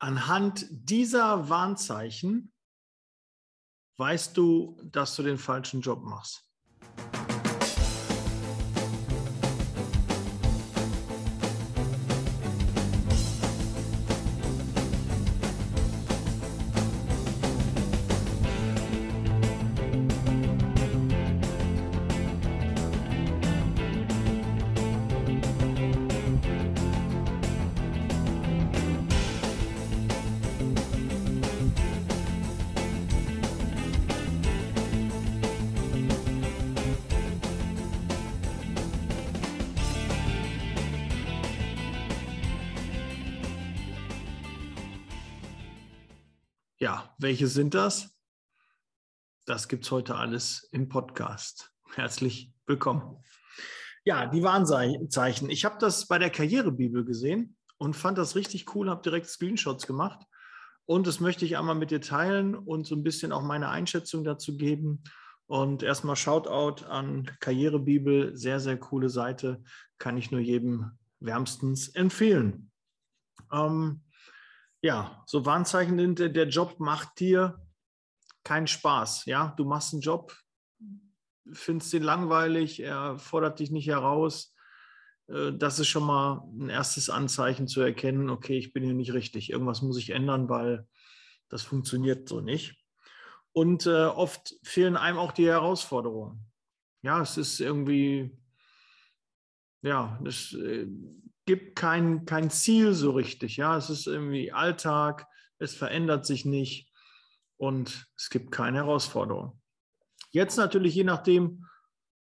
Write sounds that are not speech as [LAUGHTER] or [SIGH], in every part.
anhand dieser Warnzeichen weißt du, dass du den falschen Job machst. ja, welche sind das? Das gibt es heute alles im Podcast. Herzlich willkommen. Ja, die Warnzeichen. Ich habe das bei der Karrierebibel gesehen und fand das richtig cool, habe direkt Screenshots gemacht. Und das möchte ich einmal mit dir teilen und so ein bisschen auch meine Einschätzung dazu geben. Und erstmal Shoutout an Karrierebibel, sehr, sehr coole Seite, kann ich nur jedem wärmstens empfehlen. Ähm, ja, so Warnzeichen sind, der Job macht dir keinen Spaß. Ja, du machst einen Job, findest den langweilig, er fordert dich nicht heraus. Äh, das ist schon mal ein erstes Anzeichen zu erkennen, okay, ich bin hier nicht richtig, irgendwas muss ich ändern, weil das funktioniert so nicht. Und äh, oft fehlen einem auch die Herausforderungen. Ja, es ist irgendwie, ja, das, äh, gibt kein, kein Ziel so richtig. Ja, es ist irgendwie Alltag, es verändert sich nicht und es gibt keine Herausforderung. Jetzt natürlich je nachdem,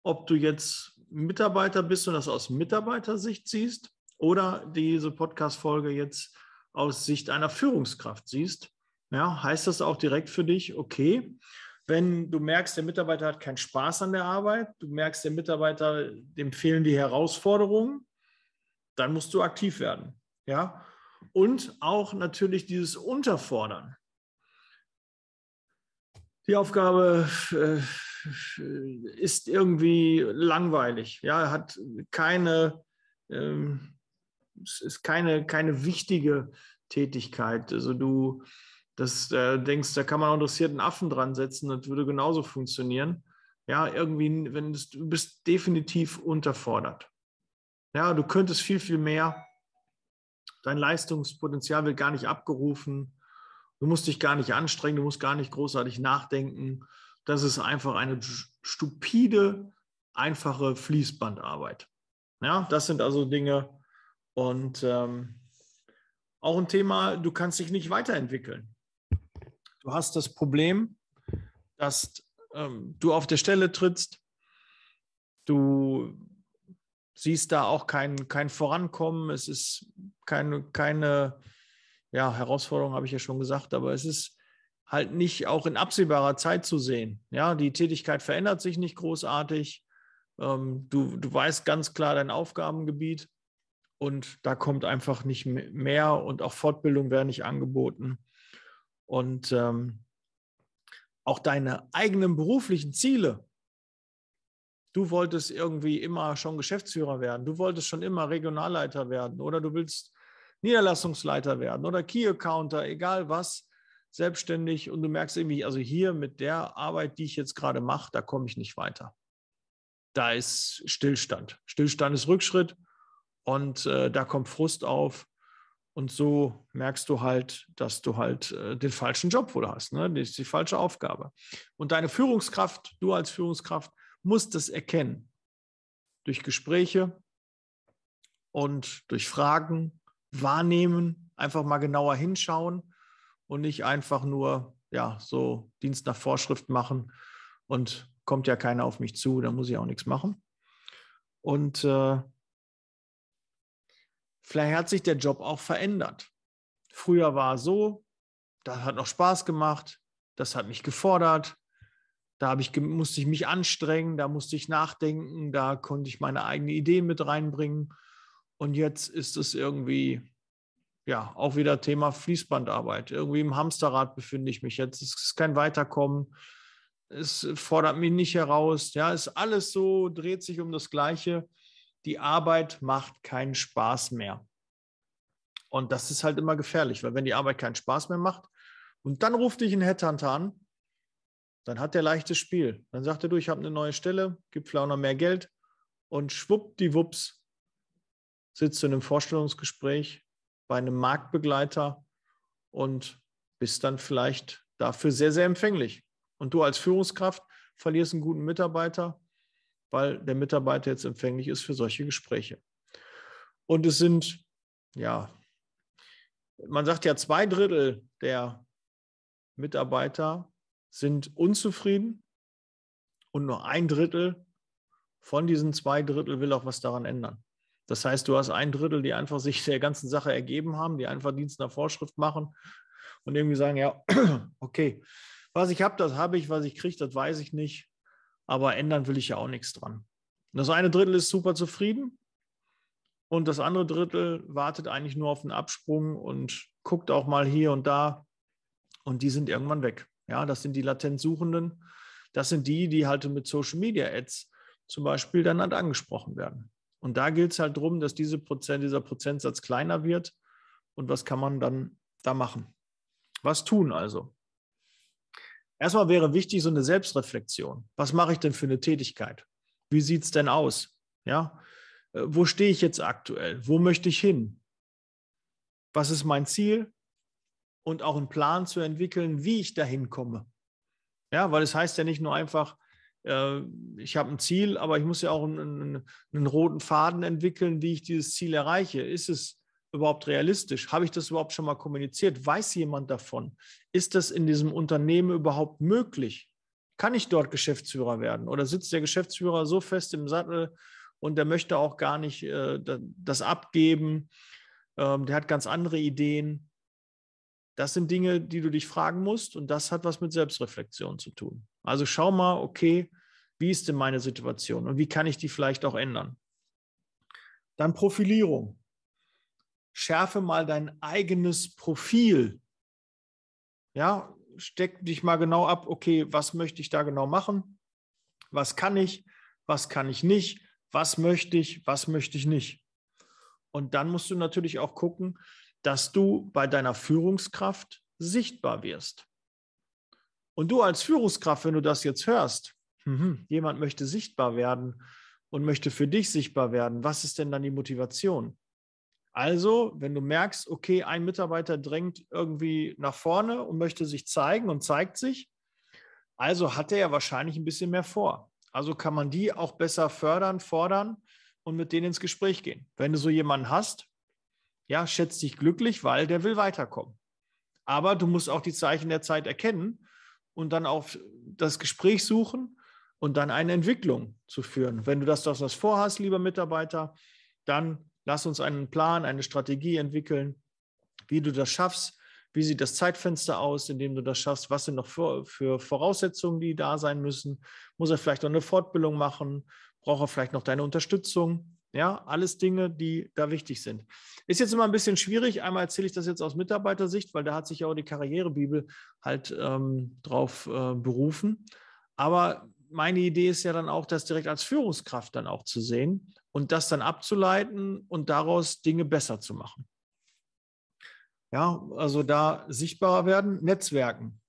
ob du jetzt Mitarbeiter bist und das aus Mitarbeitersicht siehst oder diese Podcast-Folge jetzt aus Sicht einer Führungskraft siehst, ja, heißt das auch direkt für dich, okay, wenn du merkst, der Mitarbeiter hat keinen Spaß an der Arbeit, du merkst, der Mitarbeiter, dem fehlen die Herausforderungen, dann musst du aktiv werden. Ja? Und auch natürlich dieses Unterfordern. Die Aufgabe äh, ist irgendwie langweilig, ja, hat keine, ähm, es ist keine, keine wichtige Tätigkeit. Also du das, äh, denkst, da kann man auch interessiert einen Affen dran setzen, das würde genauso funktionieren. Ja, irgendwie, wenn du bist definitiv unterfordert. Ja, du könntest viel, viel mehr. Dein Leistungspotenzial wird gar nicht abgerufen. Du musst dich gar nicht anstrengen, du musst gar nicht großartig nachdenken. Das ist einfach eine stupide, einfache Fließbandarbeit. Ja, das sind also Dinge. Und ähm, auch ein Thema, du kannst dich nicht weiterentwickeln. Du hast das Problem, dass ähm, du auf der Stelle trittst, du siehst da auch kein, kein Vorankommen. Es ist keine, keine ja, Herausforderung, habe ich ja schon gesagt, aber es ist halt nicht auch in absehbarer Zeit zu sehen. Ja, die Tätigkeit verändert sich nicht großartig. Ähm, du, du weißt ganz klar dein Aufgabengebiet und da kommt einfach nicht mehr und auch Fortbildung wäre nicht angeboten. Und ähm, auch deine eigenen beruflichen Ziele, du wolltest irgendwie immer schon Geschäftsführer werden, du wolltest schon immer Regionalleiter werden oder du willst Niederlassungsleiter werden oder Key Accounter, egal was, selbstständig und du merkst irgendwie, also hier mit der Arbeit, die ich jetzt gerade mache, da komme ich nicht weiter. Da ist Stillstand. Stillstand ist Rückschritt und äh, da kommt Frust auf und so merkst du halt, dass du halt äh, den falschen Job wohl hast, ne? die, die falsche Aufgabe. Und deine Führungskraft, du als Führungskraft, muss das erkennen. Durch Gespräche und durch Fragen, wahrnehmen, einfach mal genauer hinschauen und nicht einfach nur ja, so Dienst nach Vorschrift machen und kommt ja keiner auf mich zu, da muss ich auch nichts machen. Und äh, vielleicht hat sich der Job auch verändert. Früher war es so, das hat noch Spaß gemacht, das hat mich gefordert, da ich, musste ich mich anstrengen, da musste ich nachdenken, da konnte ich meine eigenen Ideen mit reinbringen. Und jetzt ist es irgendwie, ja, auch wieder Thema Fließbandarbeit. Irgendwie im Hamsterrad befinde ich mich jetzt. Es ist kein Weiterkommen. Es fordert mich nicht heraus. Ja, es ist alles so, dreht sich um das Gleiche. Die Arbeit macht keinen Spaß mehr. Und das ist halt immer gefährlich, weil wenn die Arbeit keinen Spaß mehr macht und dann ruft dich ein Headhunter an dann hat er leichtes Spiel. Dann sagt er, du, ich habe eine neue Stelle, gib noch mehr Geld und schwuppdiwupps sitzt du in einem Vorstellungsgespräch bei einem Marktbegleiter und bist dann vielleicht dafür sehr, sehr empfänglich. Und du als Führungskraft verlierst einen guten Mitarbeiter, weil der Mitarbeiter jetzt empfänglich ist für solche Gespräche. Und es sind, ja, man sagt ja, zwei Drittel der Mitarbeiter sind unzufrieden und nur ein Drittel von diesen zwei Drittel will auch was daran ändern. Das heißt, du hast ein Drittel, die einfach sich der ganzen Sache ergeben haben, die einfach Dienst nach Vorschrift machen und irgendwie sagen, ja, [CLEARS THROAT] okay, was ich habe, das habe ich, was ich kriege, das weiß ich nicht, aber ändern will ich ja auch nichts dran. das eine Drittel ist super zufrieden und das andere Drittel wartet eigentlich nur auf den Absprung und guckt auch mal hier und da und die sind irgendwann weg. Ja, das sind die latent Das sind die, die halt mit Social Media Ads zum Beispiel dann halt angesprochen werden. Und da gilt es halt darum, dass diese Prozent, dieser Prozentsatz kleiner wird. Und was kann man dann da machen? Was tun also? Erstmal wäre wichtig so eine Selbstreflexion. Was mache ich denn für eine Tätigkeit? Wie sieht es denn aus? Ja, äh, wo stehe ich jetzt aktuell? Wo möchte ich hin? Was ist mein Ziel? und auch einen Plan zu entwickeln, wie ich dahin komme. Ja, weil es das heißt ja nicht nur einfach, äh, ich habe ein Ziel, aber ich muss ja auch einen, einen, roten Faden entwickeln, wie ich dieses Ziel erreiche. Ist es überhaupt realistisch? Habe ich das überhaupt schon mal kommuniziert? Weiß jemand davon? Ist das in diesem Unternehmen überhaupt möglich? Kann ich dort Geschäftsführer werden? Oder sitzt der Geschäftsführer so fest im Sattel und der möchte auch gar nicht äh, das abgeben? Ähm, der hat ganz andere Ideen. Das sind Dinge, die du dich fragen musst und das hat was mit Selbstreflexion zu tun. Also schau mal, okay, wie ist denn meine Situation und wie kann ich die vielleicht auch ändern? Dann Profilierung. Schärfe mal dein eigenes Profil. Ja, steck dich mal genau ab, okay, was möchte ich da genau machen? Was kann ich? Was kann ich nicht? Was möchte ich? Was möchte ich nicht? Und dann musst du natürlich auch gucken, dass du bei deiner Führungskraft sichtbar wirst. Und du als Führungskraft, wenn du das jetzt hörst, mhm, jemand möchte sichtbar werden und möchte für dich sichtbar werden, was ist denn dann die Motivation? Also, wenn du merkst, okay, ein Mitarbeiter drängt irgendwie nach vorne und möchte sich zeigen und zeigt sich, also hat er ja wahrscheinlich ein bisschen mehr vor. Also kann man die auch besser fördern, fordern und mit denen ins Gespräch gehen. Wenn du so jemanden hast, ja, schätz dich glücklich, weil der will weiterkommen. Aber du musst auch die Zeichen der Zeit erkennen und dann auch das Gespräch suchen und dann eine Entwicklung zu führen. Wenn du das, das was vorhast, lieber Mitarbeiter, dann lass uns einen Plan, eine Strategie entwickeln, wie du das schaffst. Wie sieht das Zeitfenster aus, in dem du das schaffst? Was sind noch für, für Voraussetzungen, die da sein müssen? Muss er vielleicht noch eine Fortbildung machen? Braucht er vielleicht noch deine Unterstützung? Ja, alles Dinge, die da wichtig sind. Ist jetzt immer ein bisschen schwierig. Einmal erzähle ich das jetzt aus Mitarbeitersicht, weil da hat sich ja auch die Karrierebibel halt ähm, drauf äh, berufen. Aber meine Idee ist ja dann auch, das direkt als Führungskraft dann auch zu sehen und das dann abzuleiten und daraus Dinge besser zu machen. Ja, also da sichtbarer werden, Netzwerken,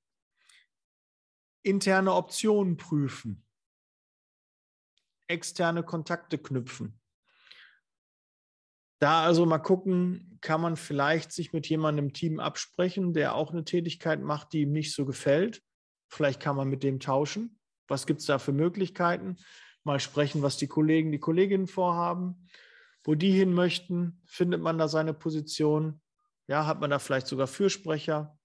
interne Optionen prüfen, externe Kontakte knüpfen. Da also mal gucken, kann man vielleicht sich mit jemandem im Team absprechen, der auch eine Tätigkeit macht, die ihm nicht so gefällt. Vielleicht kann man mit dem tauschen. Was gibt es da für Möglichkeiten? Mal sprechen, was die Kollegen, die Kolleginnen vorhaben, wo die hin möchten. Findet man da seine Position? Ja, hat man da vielleicht sogar Fürsprecher?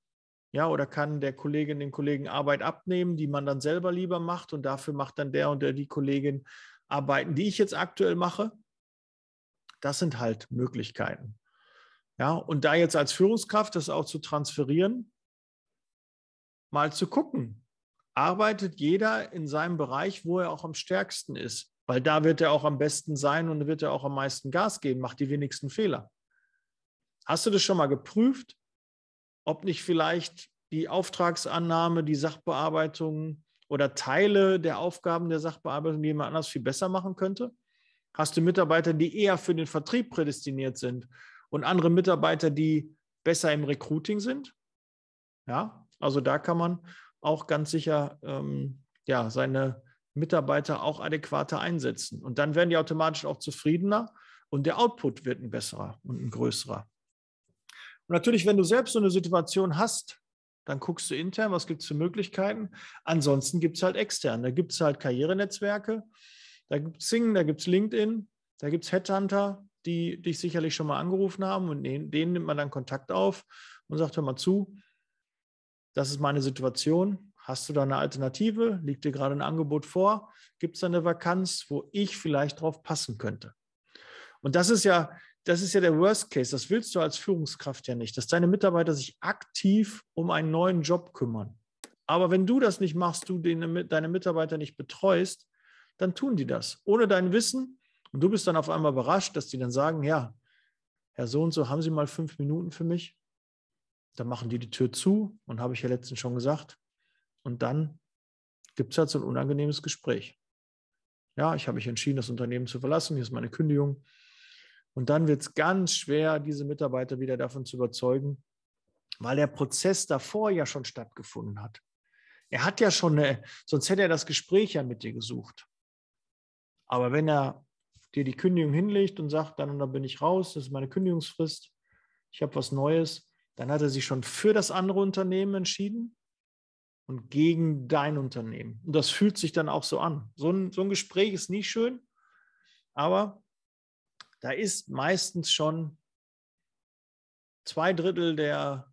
Ja, oder kann der Kollegin den Kollegen Arbeit abnehmen, die man dann selber lieber macht und dafür macht dann der und der die Kollegin Arbeiten, die ich jetzt aktuell mache? Das sind halt Möglichkeiten. Ja, und da jetzt als Führungskraft das auch zu transferieren, mal zu gucken, arbeitet jeder in seinem Bereich, wo er auch am stärksten ist, weil da wird er auch am besten sein und wird er auch am meisten Gas geben, macht die wenigsten Fehler. Hast du das schon mal geprüft, ob nicht vielleicht die Auftragsannahme, die Sachbearbeitung oder Teile der Aufgaben der Sachbearbeitung jemand anders viel besser machen könnte? Hast du Mitarbeiter, die eher für den Vertrieb prädestiniert sind und andere Mitarbeiter, die besser im Recruiting sind? Ja, also da kann man auch ganz sicher ähm, ja, seine Mitarbeiter auch adäquater einsetzen. Und dann werden die automatisch auch zufriedener und der Output wird ein besserer und ein größerer. Und natürlich, wenn du selbst so eine Situation hast, dann guckst du intern, was gibt es für Möglichkeiten. Ansonsten gibt es halt extern. Da gibt es halt Karrierenetzwerke. Da gibt es Singen, da gibt es LinkedIn, da gibt es Headhunter, die dich sicherlich schon mal angerufen haben und denen, nimmt man dann Kontakt auf und sagt, hör mal zu, das ist meine Situation. Hast du da eine Alternative? Liegt dir gerade ein Angebot vor? Gibt es da eine Vakanz, wo ich vielleicht drauf passen könnte? Und das ist ja, das ist ja der Worst Case. Das willst du als Führungskraft ja nicht, dass deine Mitarbeiter sich aktiv um einen neuen Job kümmern. Aber wenn du das nicht machst, du deine Mitarbeiter nicht betreust, dann tun die das ohne dein Wissen. Und du bist dann auf einmal überrascht, dass die dann sagen, ja, Herr so und so, haben Sie mal fünf Minuten für mich? Dann machen die die Tür zu und habe ich ja letztens schon gesagt. Und dann gibt es halt so ein unangenehmes Gespräch. Ja, ich habe mich entschieden, das Unternehmen zu verlassen, hier ist meine Kündigung. Und dann wird es ganz schwer, diese Mitarbeiter wieder davon zu überzeugen, weil der Prozess davor ja schon stattgefunden hat. Er hat ja schon eine, sonst hätte er das Gespräch ja mit dir gesucht. Aber wenn er dir die Kündigung hinlegt und sagt, dann und dann bin ich raus, das ist meine Kündigungsfrist, ich habe was Neues, dann hat er sich schon für das andere Unternehmen entschieden und gegen dein Unternehmen. Und das fühlt sich dann auch so an. So ein, so ein Gespräch ist nie schön, aber da ist meistens schon zwei Drittel der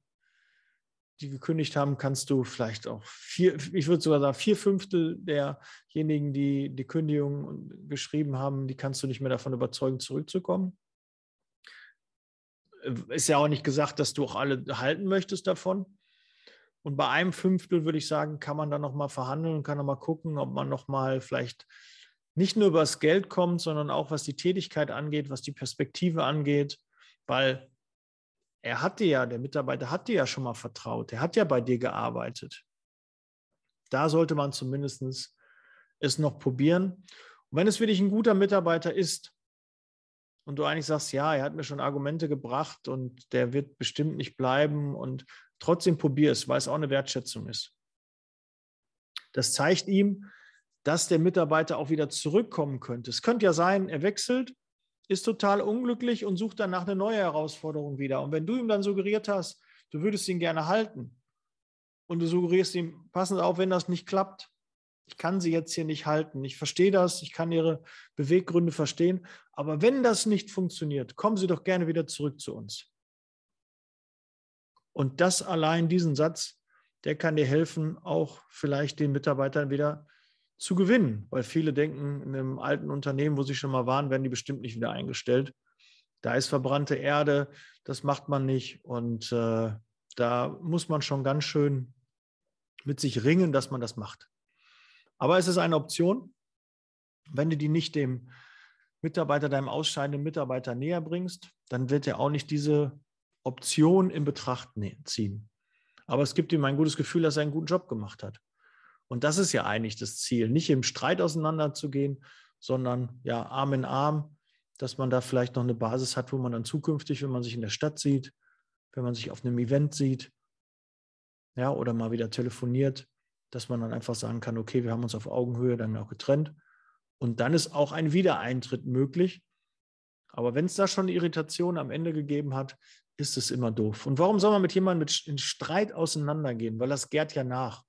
die gekündigt haben, kannst du vielleicht auch vier, ich würde sogar sagen, vier Fünftel derjenigen, die die Kündigung geschrieben haben, die kannst du nicht mehr davon überzeugen, zurückzukommen. Ist ja auch nicht gesagt, dass du auch alle halten möchtest davon. Und bei einem Fünftel würde ich sagen, kann man dann nochmal verhandeln und kann nochmal gucken, ob man nochmal vielleicht nicht nur über das Geld kommt, sondern auch was die Tätigkeit angeht, was die Perspektive angeht, weil er hat dir ja, der Mitarbeiter hat dir ja schon mal vertraut, er hat ja bei dir gearbeitet. Da sollte man zumindest es noch probieren. Und wenn es für dich ein guter Mitarbeiter ist und du eigentlich sagst, ja, er hat mir schon Argumente gebracht und der wird bestimmt nicht bleiben und trotzdem probier es, weil es auch eine Wertschätzung ist. Das zeigt ihm, dass der Mitarbeiter auch wieder zurückkommen könnte. Es könnte ja sein, er wechselt ist total unglücklich und sucht danach eine neue Herausforderung wieder. Und wenn du ihm dann suggeriert hast, du würdest ihn gerne halten und du suggerierst ihm, passen Sie auf, wenn das nicht klappt, ich kann Sie jetzt hier nicht halten. Ich verstehe das, ich kann Ihre Beweggründe verstehen, aber wenn das nicht funktioniert, kommen Sie doch gerne wieder zurück zu uns. Und das allein, diesen Satz, der kann dir helfen, auch vielleicht den Mitarbeitern wieder zu zu gewinnen, weil viele denken, in einem alten Unternehmen, wo sie schon mal waren, werden die bestimmt nicht wieder eingestellt. Da ist verbrannte Erde, das macht man nicht. Und äh, da muss man schon ganz schön mit sich ringen, dass man das macht. Aber es ist eine Option, wenn du die nicht dem Mitarbeiter, deinem ausscheidenden Mitarbeiter näher bringst, dann wird er auch nicht diese Option in Betracht ne-, ziehen. Aber es gibt ihm ein gutes Gefühl, dass er einen guten Job gemacht hat. Und das ist ja eigentlich das Ziel, nicht im Streit auseinanderzugehen, sondern ja Arm in Arm, dass man da vielleicht noch eine Basis hat, wo man dann zukünftig, wenn man sich in der Stadt sieht, wenn man sich auf einem Event sieht, ja, oder mal wieder telefoniert, dass man dann einfach sagen kann, okay, wir haben uns auf Augenhöhe dann auch getrennt. Und dann ist auch ein Wiedereintritt möglich. Aber wenn es da schon eine Irritation am Ende gegeben hat, ist es immer doof. Und warum soll man mit jemandem mit, in Streit auseinandergehen? Weil das gärt ja nach.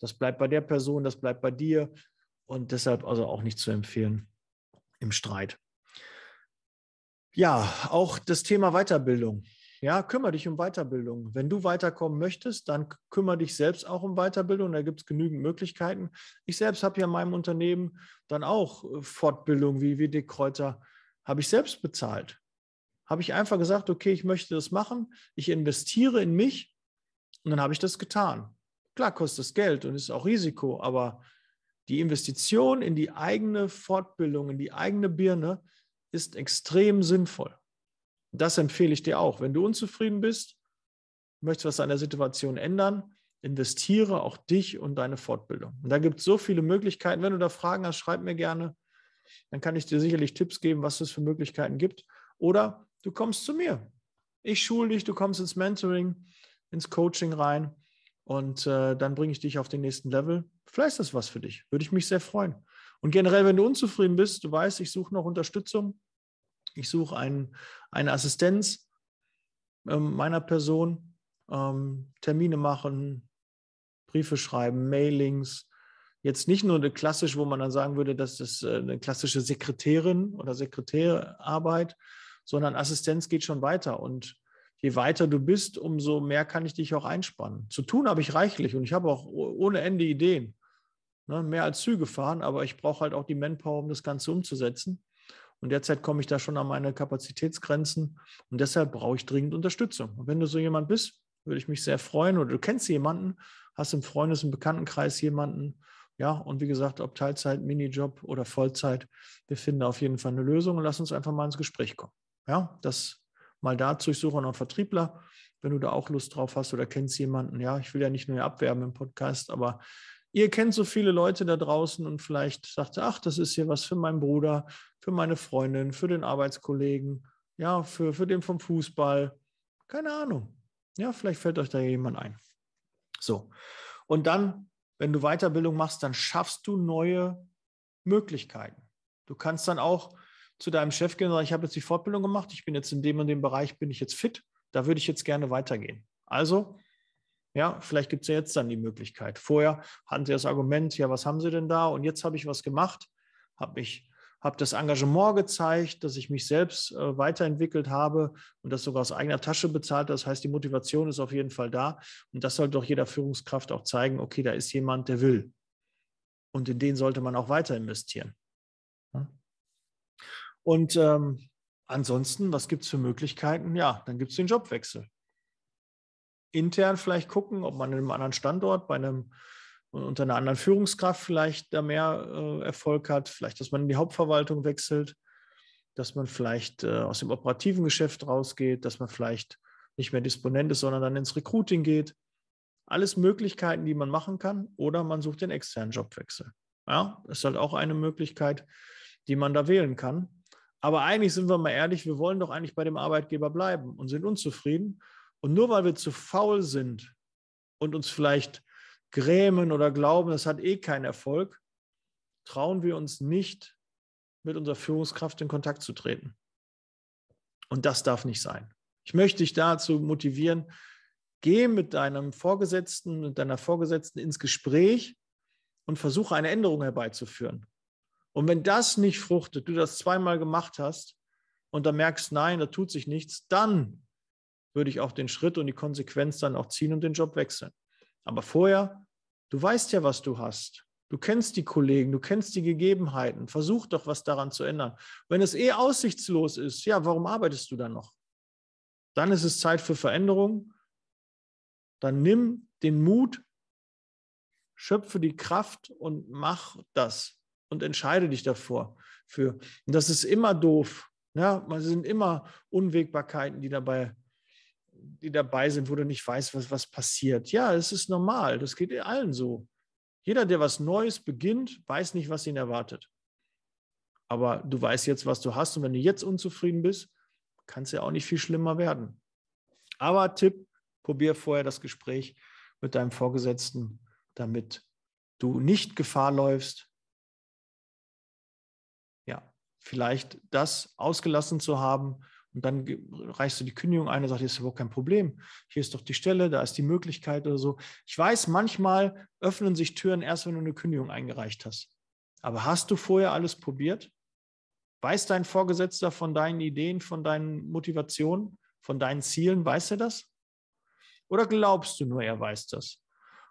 Das bleibt bei der Person, das bleibt bei dir und deshalb also auch nicht zu empfehlen im Streit. Ja, auch das Thema Weiterbildung. Ja, kümmere dich um Weiterbildung. Wenn du weiterkommen möchtest, dann kümmere dich selbst auch um Weiterbildung. Da gibt es genügend Möglichkeiten. Ich selbst habe ja in meinem Unternehmen dann auch äh, Fortbildung wie WD Kräuter, habe ich selbst bezahlt. Habe ich einfach gesagt, okay, ich möchte das machen. Ich investiere in mich und dann habe ich das getan. Klar kostet es Geld und ist auch Risiko, aber die Investition in die eigene Fortbildung, in die eigene Birne ist extrem sinnvoll. Das empfehle ich dir auch. Wenn du unzufrieden bist, möchtest was an der Situation ändern, investiere auch dich und deine Fortbildung. Und da gibt es so viele Möglichkeiten. Wenn du da Fragen hast, schreib mir gerne. Dann kann ich dir sicherlich Tipps geben, was es für Möglichkeiten gibt. Oder du kommst zu mir. Ich schule dich, du kommst ins Mentoring, ins Coaching rein und äh, dann bringe ich dich auf den nächsten Level. Vielleicht ist das was für dich. Würde ich mich sehr freuen. Und generell, wenn du unzufrieden bist, du weißt, ich suche noch Unterstützung, ich suche ein, eine Assistenz ähm, meiner Person, ähm, Termine machen, Briefe schreiben, Mailings. Jetzt nicht nur eine klassische, wo man dann sagen würde, das ist äh, eine klassische Sekretärin oder Sekretärarbeit, sondern Assistenz geht schon weiter. Und je weiter du bist, umso mehr kann ich dich auch einspannen. Zu tun habe ich reichlich und ich habe auch ohne Ende Ideen. Ne, mehr als Züge fahren, aber ich brauche halt auch die Manpower, um das Ganze umzusetzen. Und derzeit komme ich da schon an meine Kapazitätsgrenzen und deshalb brauche ich dringend Unterstützung. Und wenn du so jemand bist, würde ich mich sehr freuen oder du kennst jemanden, hast im Freundes- und Bekanntenkreis jemanden, ja, und wie gesagt, ob Teilzeit, Minijob oder Vollzeit, wir finden auf jeden Fall eine Lösung und lass uns einfach mal ins Gespräch kommen. Ja, das mal dazu. Ich suche auch noch Vertriebler, wenn du da auch Lust drauf hast oder kennst jemanden. Ja, ich will ja nicht nur abwerben im Podcast, aber ihr kennt so viele Leute da draußen und vielleicht sagt ihr, ach, das ist hier was für meinen Bruder, für meine Freundin, für den Arbeitskollegen, ja, für, für den vom Fußball. Keine Ahnung. Ja, vielleicht fällt euch da jemand ein. So. Und dann, wenn du Weiterbildung machst, dann schaffst du neue Möglichkeiten. Du kannst dann auch zu deinem Chef gehen und sagen, ich habe jetzt die Fortbildung gemacht, ich bin jetzt in dem und dem Bereich, bin ich jetzt fit, da würde ich jetzt gerne weitergehen. Also, ja, vielleicht gibt es ja jetzt dann die Möglichkeit. Vorher hatten sie das Argument, ja, was haben sie denn da? Und jetzt habe ich was gemacht, habe ich habe das Engagement gezeigt, dass ich mich selbst äh, weiterentwickelt habe und das sogar aus eigener Tasche bezahlt. Das heißt, die Motivation ist auf jeden Fall da. Und das sollte doch jeder Führungskraft auch zeigen, okay, da ist jemand, der will. Und in den sollte man auch weiter investieren. Und ähm, ansonsten, was gibt es für Möglichkeiten? Ja, dann gibt es den Jobwechsel. Intern vielleicht gucken, ob man in einem anderen Standort, bei einem unter einer anderen Führungskraft vielleicht da mehr äh, Erfolg hat, vielleicht, dass man in die Hauptverwaltung wechselt, dass man vielleicht äh, aus dem operativen Geschäft rausgeht, dass man vielleicht nicht mehr Disponent ist, sondern dann ins Recruiting geht. Alles Möglichkeiten, die man machen kann, oder man sucht den externen Jobwechsel. Ja, ist halt auch eine Möglichkeit, die man da wählen kann. Aber eigentlich sind wir mal ehrlich, wir wollen doch eigentlich bei dem Arbeitgeber bleiben und sind unzufrieden. Und nur weil wir zu faul sind und uns vielleicht grämen oder glauben, das hat eh keinen Erfolg, trauen wir uns nicht, mit unserer Führungskraft in Kontakt zu treten. Und das darf nicht sein. Ich möchte dich dazu motivieren, geh mit deinem Vorgesetzten, und deiner Vorgesetzten ins Gespräch und versuche eine Änderung herbeizuführen. Und wenn das nicht fruchtet, du das zweimal gemacht hast und dann merkst, nein, da tut sich nichts, dann würde ich auch den Schritt und die Konsequenz dann auch ziehen und den Job wechseln. Aber vorher, du weißt ja, was du hast. Du kennst die Kollegen, du kennst die Gegebenheiten. Versuch doch, was daran zu ändern. Wenn es eh aussichtslos ist, ja, warum arbeitest du dann noch? Dann ist es Zeit für Veränderung. Dann nimm den Mut, schöpfe die Kraft und mach das und entscheide dich davor für. Und das ist immer doof. Ja, es sind immer Unwägbarkeiten, die dabei, die dabei sind, wo du nicht weißt, was, was passiert. Ja, es ist normal. Das geht eh allen so. Jeder, der was Neues beginnt, weiß nicht, was ihn erwartet. Aber du weißt jetzt, was du hast. Und wenn du jetzt unzufrieden bist, kann es ja auch nicht viel schlimmer werden. Aber Tipp, probier vorher das Gespräch mit deinem Vorgesetzten, damit du nicht Gefahr läufst, vielleicht das ausgelassen zu haben. Und dann reichst du die Kündigung ein und sagst, hier ist überhaupt kein Problem. Hier ist doch die Stelle, da ist die Möglichkeit oder so. Ich weiß, manchmal öffnen sich Türen erst, wenn du eine Kündigung eingereicht hast. Aber hast du vorher alles probiert? Weiß dein Vorgesetzter von deinen Ideen, von deinen Motivationen, von deinen Zielen? Weiß er das? Oder glaubst du nur, er weiß das?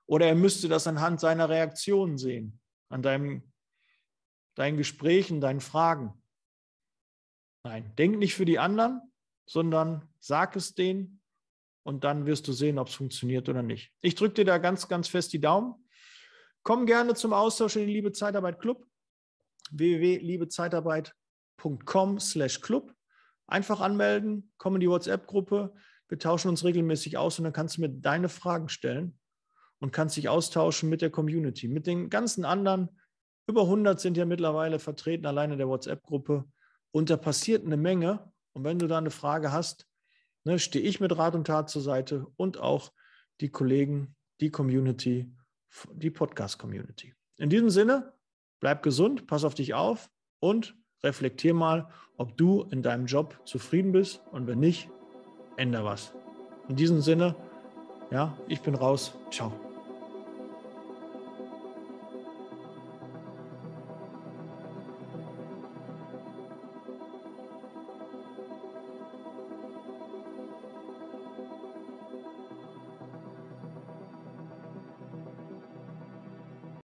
Oder er müsste das anhand seiner Reaktion sehen, an deinem, deinen Gesprächen, deinen Fragen. Nein, denk nicht für die anderen, sondern sag es denen und dann wirst du sehen, ob es funktioniert oder nicht. Ich drücke dir da ganz, ganz fest die Daumen. Komm gerne zum Austausch in den Liebe Zeitarbeit Club www.liebezeitarbeit.com slash Club. Einfach anmelden, komm in die WhatsApp-Gruppe. Wir tauschen uns regelmäßig aus und dann kannst du mir deine Fragen stellen und kannst dich austauschen mit der Community, mit den ganzen anderen. Über 100 sind ja mittlerweile vertreten, alleine der WhatsApp-Gruppe. Und da passiert eine Menge. Und wenn du da eine Frage hast, ne, stehe ich mit Rat und Tat zur Seite und auch die Kollegen, die Community, die Podcast-Community. In diesem Sinne, bleib gesund, pass auf dich auf und reflektier mal, ob du in deinem Job zufrieden bist und wenn nicht, änder was. In diesem Sinne, ja, ich bin raus. Ciao.